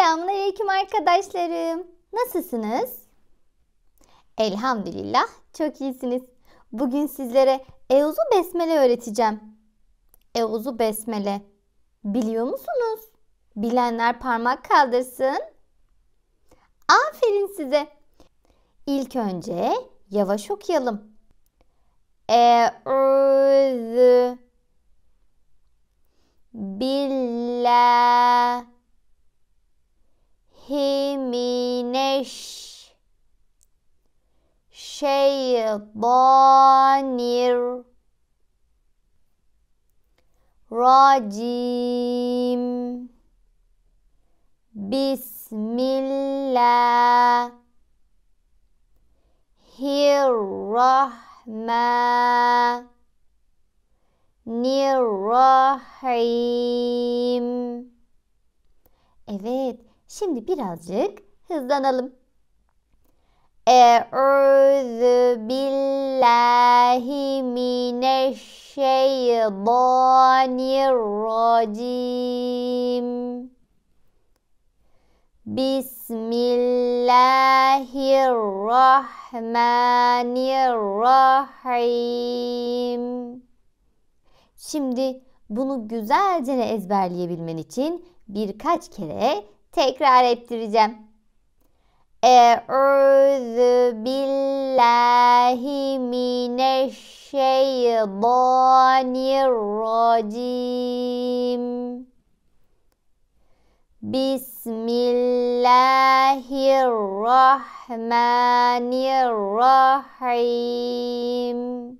Selamünaleyküm arkadaşlarım. Nasılsınız? Elhamdülillah çok iyisiniz. Bugün sizlere Euzu Besmele öğreteceğim. Euzu Besmele. Biliyor musunuz? Bilenler parmak kaldırsın. Aferin size. İlk önce yavaş okuyalım. Euzu Billah من الشيطان الرجيم بسم الله الرحمن الرحيم Evet Şimdi birazcık hızlanalım. Eûzu billahi mineşşeytanirracim. Bismillahirrahmanirrahim. Şimdi bunu güzelce ezberleyebilmen için birkaç kere tekrar ettireceğim. Eûzu billahi mineşşeytanirracim. Bismillahirrahmanirrahim.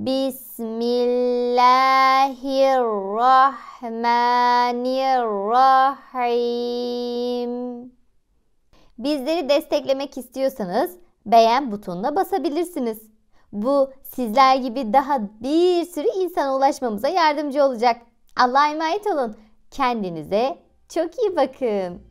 Bismillahirrahmanirrahim. Bizleri desteklemek istiyorsanız beğen butonuna basabilirsiniz. Bu sizler gibi daha bir sürü insana ulaşmamıza yardımcı olacak. Allah'a emanet olun. Kendinize çok iyi bakın.